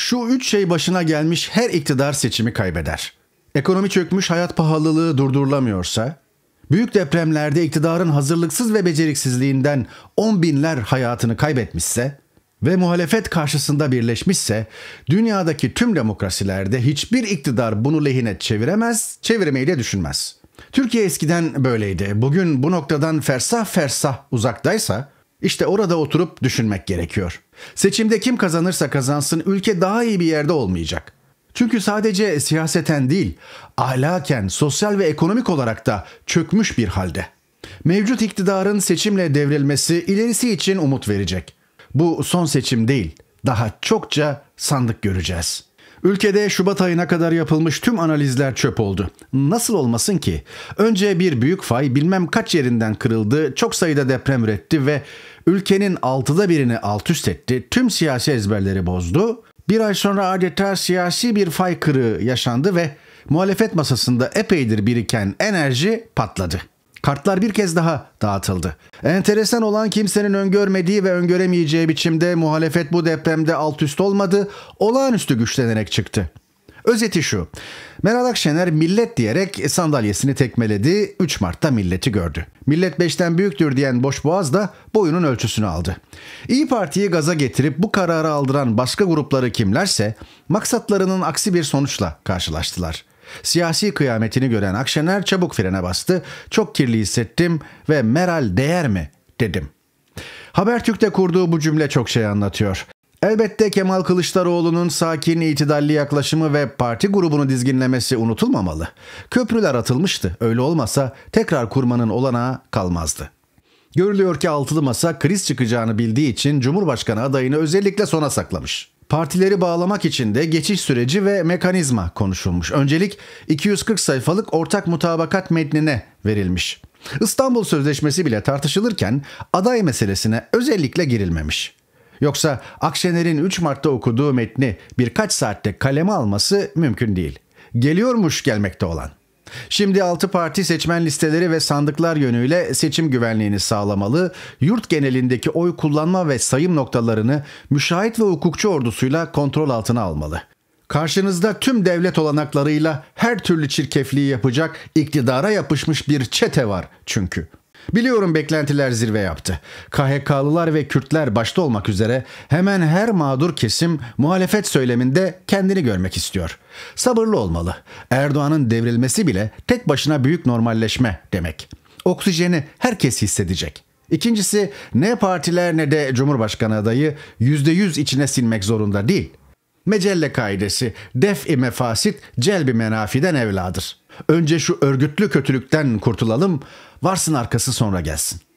Şu üç şey başına gelmiş her iktidar seçimi kaybeder. Ekonomi çökmüş hayat pahalılığı durdurulamıyorsa, büyük depremlerde iktidarın hazırlıksız ve beceriksizliğinden on binler hayatını kaybetmişse ve muhalefet karşısında birleşmişse dünyadaki tüm demokrasilerde hiçbir iktidar bunu lehine çeviremez, çevirmeyi de düşünmez. Türkiye eskiden böyleydi. Bugün bu noktadan fersah fersah uzaktaysa işte orada oturup düşünmek gerekiyor. Seçimde kim kazanırsa kazansın ülke daha iyi bir yerde olmayacak. Çünkü sadece siyaseten değil, ahlaken, sosyal ve ekonomik olarak da çökmüş bir halde. Mevcut iktidarın seçimle devrilmesi ilerisi için umut verecek. Bu son seçim değil, daha çokça sandık göreceğiz.'' Ülkede Şubat ayına kadar yapılmış tüm analizler çöp oldu. Nasıl olmasın ki? Önce bir büyük fay bilmem kaç yerinden kırıldı, çok sayıda deprem üretti ve ülkenin altıda birini alt üst etti, tüm siyasi ezberleri bozdu. Bir ay sonra adeta siyasi bir fay kırığı yaşandı ve muhalefet masasında epeydir biriken enerji patladı. Kartlar bir kez daha dağıtıldı. Enteresan olan kimsenin öngörmediği ve öngöremeyeceği biçimde muhalefet bu depremde alt üst olmadı, olağanüstü güçlenerek çıktı. Özeti şu, Meral Akşener millet diyerek sandalyesini tekmeledi, 3 Mart'ta milleti gördü. Millet 5'ten büyüktür diyen Boşboğaz da boyunun ölçüsünü aldı. İyi Parti'yi gaza getirip bu kararı aldıran başka grupları kimlerse maksatlarının aksi bir sonuçla karşılaştılar. Siyasi kıyametini gören Akşener çabuk frene bastı. Çok kirli hissettim ve Meral değer mi dedim. Habertürk'te kurduğu bu cümle çok şey anlatıyor. Elbette Kemal Kılıçdaroğlu'nun sakin, itidalli yaklaşımı ve parti grubunu dizginlemesi unutulmamalı. Köprüler atılmıştı. Öyle olmasa tekrar kurmanın olanağı kalmazdı. Görülüyor ki altılı masa kriz çıkacağını bildiği için Cumhurbaşkanı adayını özellikle sona saklamış. Partileri bağlamak için de geçiş süreci ve mekanizma konuşulmuş. Öncelik 240 sayfalık ortak mutabakat metnine verilmiş. İstanbul Sözleşmesi bile tartışılırken aday meselesine özellikle girilmemiş. Yoksa Akşener'in 3 Mart'ta okuduğu metni birkaç saatte kaleme alması mümkün değil. Geliyormuş gelmekte olan. Şimdi 6 parti seçmen listeleri ve sandıklar yönüyle seçim güvenliğini sağlamalı, yurt genelindeki oy kullanma ve sayım noktalarını müşahit ve hukukçu ordusuyla kontrol altına almalı. Karşınızda tüm devlet olanaklarıyla her türlü çirkefliği yapacak iktidara yapışmış bir çete var çünkü.'' Biliyorum beklentiler zirve yaptı. KHK'lılar ve Kürtler başta olmak üzere hemen her mağdur kesim muhalefet söyleminde kendini görmek istiyor. Sabırlı olmalı. Erdoğan'ın devrilmesi bile tek başına büyük normalleşme demek. Oksijeni herkes hissedecek. İkincisi ne partiler ne de Cumhurbaşkanı adayı %100 içine silmek zorunda değil. Mecelle kaidesi def-i mefasit celbi menafiden evladır. Önce şu örgütlü kötülükten kurtulalım, varsın arkası sonra gelsin.